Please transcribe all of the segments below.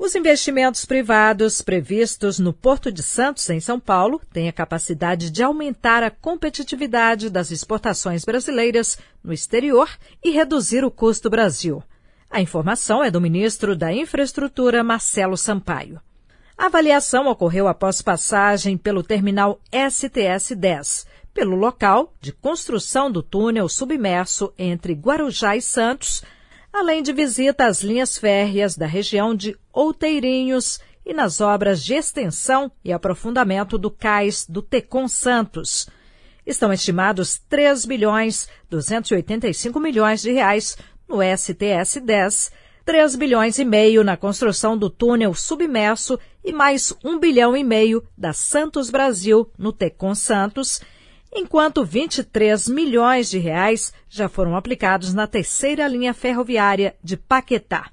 Os investimentos privados previstos no Porto de Santos, em São Paulo, têm a capacidade de aumentar a competitividade das exportações brasileiras no exterior e reduzir o custo Brasil. A informação é do ministro da Infraestrutura, Marcelo Sampaio. A avaliação ocorreu após passagem pelo terminal STS-10, pelo local de construção do túnel submerso entre Guarujá e Santos, além de visita às linhas férreas da região de Outeirinhos e nas obras de extensão e aprofundamento do cais do Tecon Santos. Estão estimados 3 bilhões 285 milhões de reais no STS 10, 3 bilhões e meio na construção do túnel submerso e mais 1 bilhão e meio da Santos Brasil no Tecon Santos enquanto 23 milhões de reais já foram aplicados na terceira linha ferroviária de Paquetá.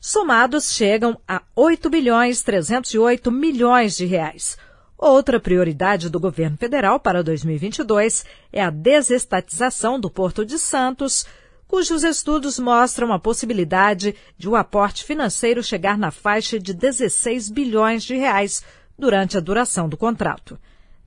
Somados chegam a 8 bilhões 308 milhões de reais. Outra prioridade do governo federal para 2022 é a desestatização do Porto de Santos, cujos estudos mostram a possibilidade de o um aporte financeiro chegar na faixa de 16 bilhões de reais durante a duração do contrato.